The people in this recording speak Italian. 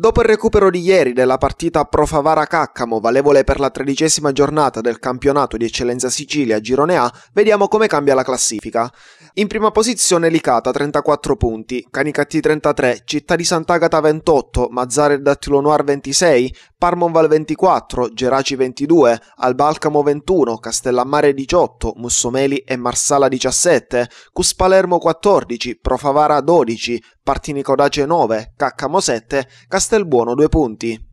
Dopo il recupero di ieri della partita Pro Favara Caccamo, valevole per la tredicesima giornata del campionato di Eccellenza Sicilia Girone A, vediamo come cambia la classifica. In prima posizione Licata 34 punti, Canicatti 33, Città di Sant'Agata 28, Mazzare Dattilo Noir 26, Parmonval 24, Geraci 22, Albalcamo 21, Castellammare 18, Mussomeli e Marsala 17, Cuspalermo 14, Pro Favara 12, Partinico da Genove, Caccamo 7, Castelbuono 2 punti.